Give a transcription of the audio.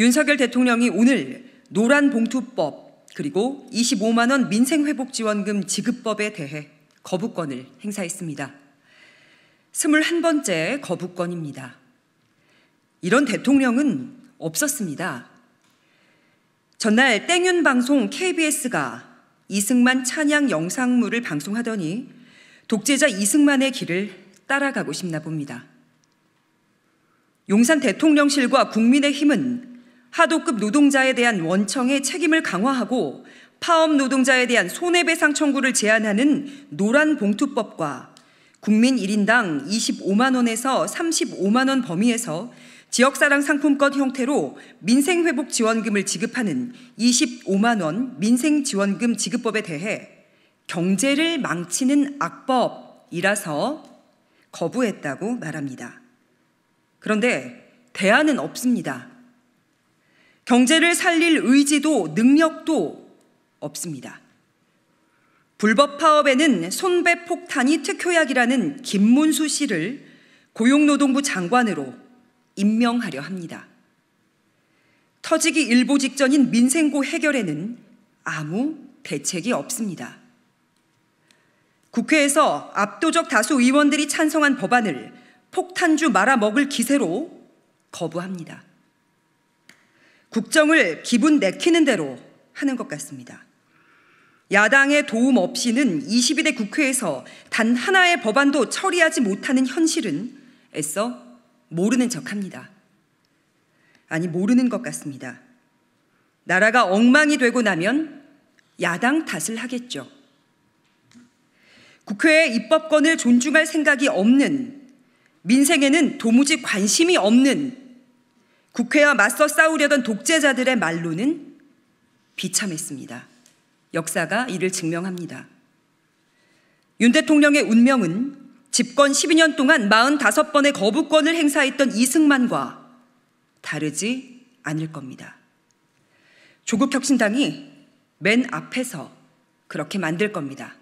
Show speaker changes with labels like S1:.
S1: 윤석열 대통령이 오늘 노란 봉투법 그리고 25만 원 민생회복지원금 지급법에 대해 거부권을 행사했습니다. 21번째 거부권입니다. 이런 대통령은 없었습니다. 전날 땡윤 방송 KBS가 이승만 찬양 영상물을 방송하더니 독재자 이승만의 길을 따라가고 싶나 봅니다. 용산 대통령실과 국민의힘은 하도급 노동자에 대한 원청의 책임을 강화하고 파업 노동자에 대한 손해배상 청구를 제한하는 노란 봉투법과 국민 1인당 25만 원에서 35만 원 범위에서 지역사랑 상품권 형태로 민생회복 지원금을 지급하는 25만 원 민생지원금 지급법에 대해 경제를 망치는 악법이라서 거부했다고 말합니다. 그런데 대안은 없습니다. 경제를 살릴 의지도 능력도 없습니다. 불법 파업에는 손배 폭탄이 특효약이라는 김문수 씨를 고용노동부 장관으로 임명하려 합니다. 터지기 일보 직전인 민생고 해결에는 아무 대책이 없습니다. 국회에서 압도적 다수 의원들이 찬성한 법안을 폭탄주 말아먹을 기세로 거부합니다. 국정을 기분 내키는 대로 하는 것 같습니다. 야당의 도움 없이는 22대 국회에서 단 하나의 법안도 처리하지 못하는 현실은 애써 모르는 척 합니다. 아니, 모르는 것 같습니다. 나라가 엉망이 되고 나면 야당 탓을 하겠죠. 국회의 입법권을 존중할 생각이 없는, 민생에는 도무지 관심이 없는 국회와 맞서 싸우려던 독재자들의 말로는 비참했습니다. 역사가 이를 증명합니다. 윤 대통령의 운명은 집권 12년 동안 45번의 거부권을 행사했던 이승만과 다르지 않을 겁니다. 조국 혁신당이 맨 앞에서 그렇게 만들 겁니다.